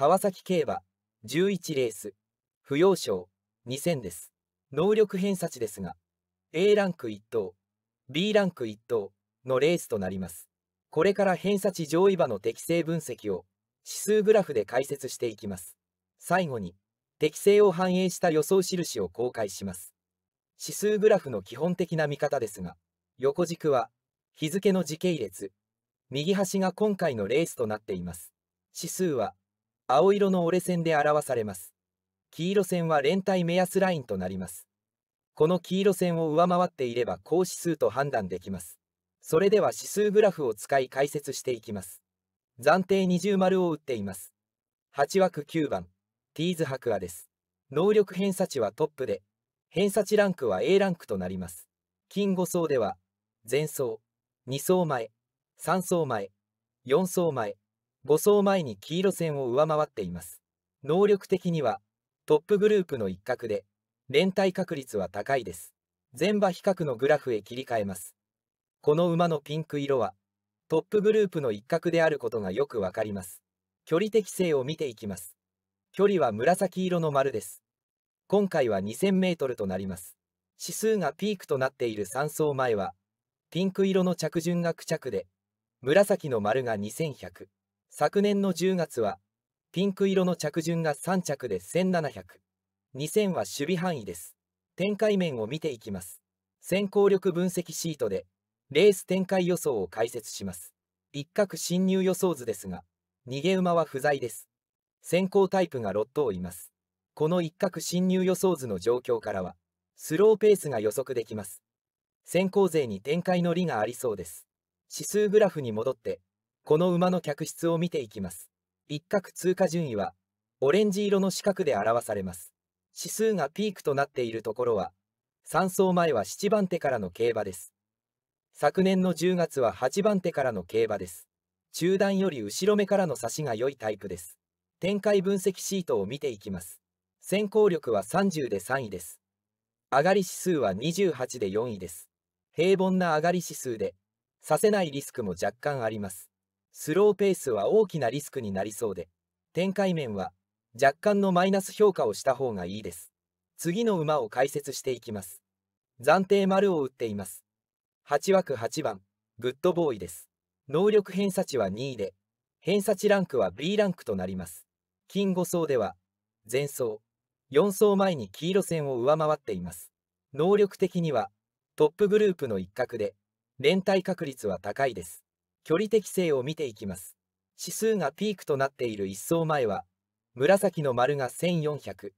川崎競馬11レース不要賞2000です能力偏差値ですが A ランク1等 B ランク1等のレースとなりますこれから偏差値上位馬の適正分析を指数グラフで解説していきます最後に適正を反映した予想印を公開します指数グラフの基本的な見方ですが横軸は日付の時系列右端が今回のレースとなっています指数は青色の折れ線で表されます。黄色線は連帯目安ラインとなります。この黄色線を上回っていれば高指数と判断できます。それでは指数グラフを使い解説していきます。暫定20丸を打っています。8枠9番、ティーズ白亜です。能力偏差値はトップで、偏差値ランクは A ランクとなります。金5層では、前層、2層前、3層前、4層前、5走前に黄色線を上回っています。能力的にはトップグループの一角で連帯確率は高いです。全馬比較のグラフへ切り替えます。この馬のピンク色はトップグループの一角であることがよくわかります。距離適性を見ていきます。距離は紫色の丸です。今回は2000メートルとなります。指数がピークとなっている3走前は、ピンク色の着順が9着で、紫の丸が2100。昨年の10月は、ピンク色の着順が3着で1700。2000は守備範囲です。展開面を見ていきます。先行力分析シートで、レース展開予想を解説します。一角進入予想図ですが、逃げ馬は不在です。先行タイプがロッ6頭います。この一角進入予想図の状況からは、スローペースが予測できます。先行勢に展開の利がありそうです。指数グラフに戻って、この馬の客室を見ていきます。一角通過順位は、オレンジ色の四角で表されます。指数がピークとなっているところは、3走前は7番手からの競馬です。昨年の10月は8番手からの競馬です。中段より後ろ目からの差しが良いタイプです。展開分析シートを見ていきます。先行力は30で3位です。上がり指数は28で4位です。平凡な上がり指数で、させないリスクも若干あります。スローペースは大きなリスクになりそうで、展開面は若干のマイナス評価をした方がいいです。次の馬を解説していきます。暫定丸を打っています。8枠8番、グッドボーイです。能力偏差値は2位で、偏差値ランクは B ランクとなります。金5層では、前走、4走前に黄色線を上回っています。能力的には、トップグループの一角で、連帯確率は高いです。距離適性を見ていきます。指数がピークとなっている1層前は、紫の丸が1400、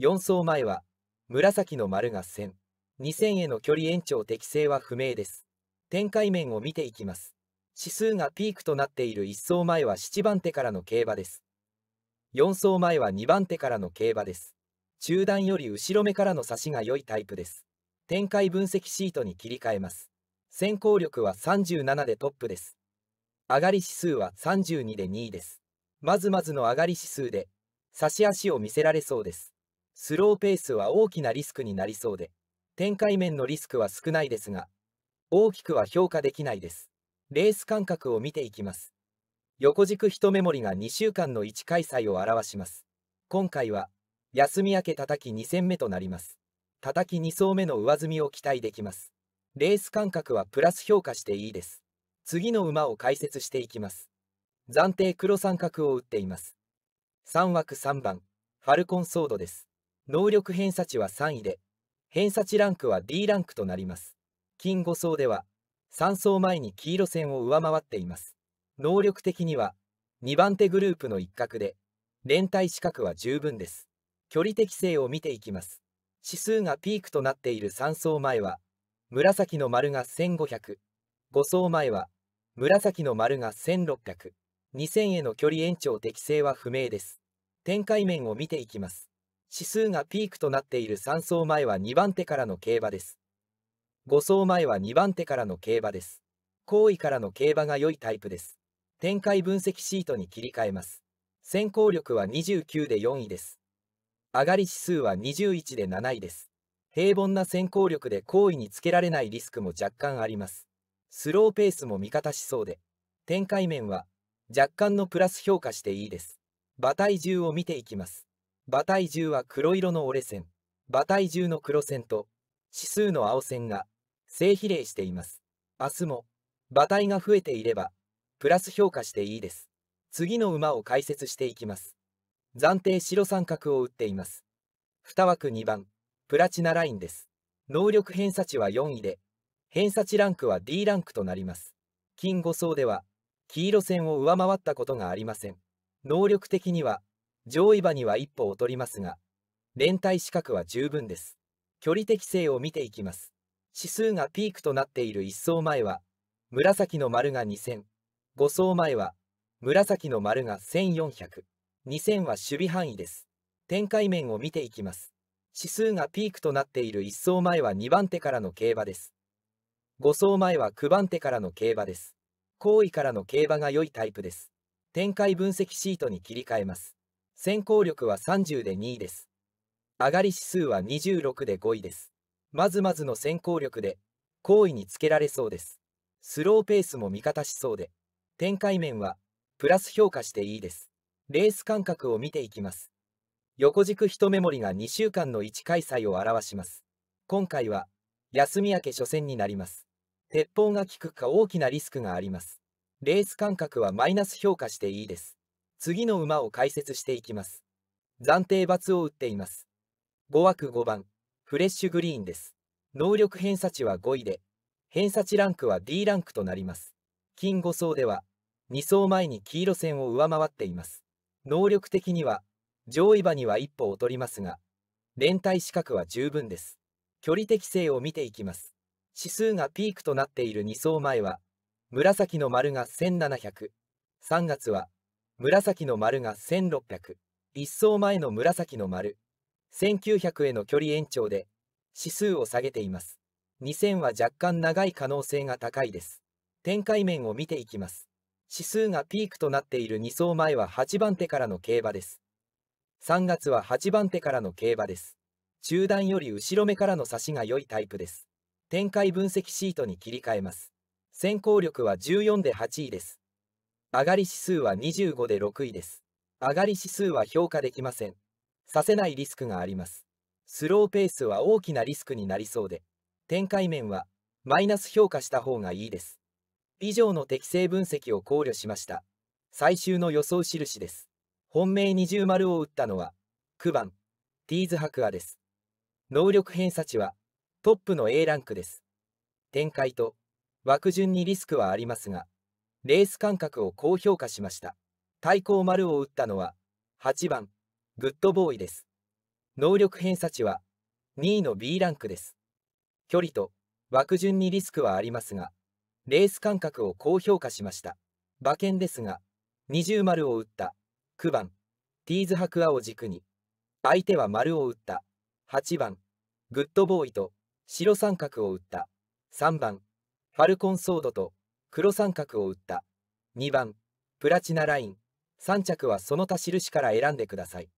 4層前は、紫の丸が1000、2000への距離延長適正は不明です。展開面を見ていきます。指数がピークとなっている1層前は7番手からの競馬です。4層前は2番手からの競馬です。中段より後ろ目からの差しが良いタイプです。展開分析シートに切り替えます。先行力は37でトップです。上がり指数は32で2位です。まずまずの上がり指数で、差し足を見せられそうです。スローペースは大きなリスクになりそうで、展開面のリスクは少ないですが、大きくは評価できないです。レース間隔を見ていきます。横軸一目盛りが2週間の1開催を表します。今回は、休み明け叩き2戦目となります。叩き2層目の上積みを期待できます。レース間隔はプラス評価していいです。次の馬を解説していきます。暫定黒三角を打っています。3枠3番、ファルコンソードです。能力偏差値は3位で、偏差値ランクは D ランクとなります。金5層では、3層前に黄色線を上回っています。能力的には、2番手グループの一角で、連帯資格は十分です。距離適性を見ていきます。指数がピークとなっている3層前は、紫の丸が1500、5層前は紫の丸が1600、2000への距離延長適正は不明です。展開面を見ていきます。指数がピークとなっている3走前は2番手からの競馬です。5走前は2番手からの競馬です。後位からの競馬が良いタイプです。展開分析シートに切り替えます。先行力は29で4位です。上がり指数は21で7位です。平凡な先行力で好位につけられないリスクも若干あります。スローペースも味方しそうで、展開面は若干のプラス評価していいです。馬体重を見ていきます。馬体重は黒色の折れ線、馬体重の黒線と指数の青線が正比例しています。明日も馬体が増えていればプラス評価していいです。次の馬を解説していきます。暫定白三角を打っています。2枠2番、プラチナラインです。能力偏差値は4位で、偏差値ランクは D ランクとなります。金5層では、黄色線を上回ったことがありません。能力的には、上位馬には一歩劣りますが、連帯資格は十分です。距離適性を見ていきます。指数がピークとなっている1層前は、紫の丸が2000、5層前は、紫の丸が1400、2000は守備範囲です。展開面を見ていきます。指数がピークとなっている1層前は2番手からの競馬です。5走前は9番手からの競馬です。後位からの競馬が良いタイプです。展開分析シートに切り替えます。先行力は30で2位です。上がり指数は26で5位です。まずまずの先行力で、後位につけられそうです。スローペースも味方しそうで、展開面は、プラス評価していいです。レース間隔を見ていきます。横軸一目盛りが2週間の1開催を表します。今回は、休み明け初戦になります。鉄砲が効くか大きなリスクがあります。レース間隔はマイナス評価していいです。次の馬を解説していきます。暫定罰を打っています。5枠5番、フレッシュグリーンです。能力偏差値は5位で、偏差値ランクは D ランクとなります。金5層では、2層前に黄色線を上回っています。能力的には、上位馬には一歩劣りますが、連帯資格は十分です。距離適性を見ていきます。指数がピークとなっている2層前は、紫の丸が1700、3月は、紫の丸が1600、1層前の紫の丸、1900への距離延長で、指数を下げています。2000は若干長い可能性が高いです。展開面を見ていきます。指数がピークとなっている2層前は8番手からの競馬です。3月は8番手からの競馬です。中段より後ろ目からの差しが良いタイプです。展開分析シートに切り替えます。先行力は14で8位です。上がり指数は25で6位です。上がり指数は評価できません。させないリスクがあります。スローペースは大きなリスクになりそうで、展開面はマイナス評価した方がいいです。以上の適正分析を考慮しました。最終の予想印です。本命二重丸を打ったのは9番ティーズハクアです。能力偏差値はトップの A ランクです。展開と枠順にリスクはありますが、レース間隔を高評価しました。対抗丸を打ったのは、8番、グッドボーイです。能力偏差値は、2位の B ランクです。距離と枠順にリスクはありますが、レース間隔を高評価しました。馬券ですが、20丸を打った9番、ティーズ白アを軸に、相手は丸を打った8番、グッドボーイと白三角を打った3番ファルコンソードと黒三角を打った2番プラチナライン3着はその他印から選んでください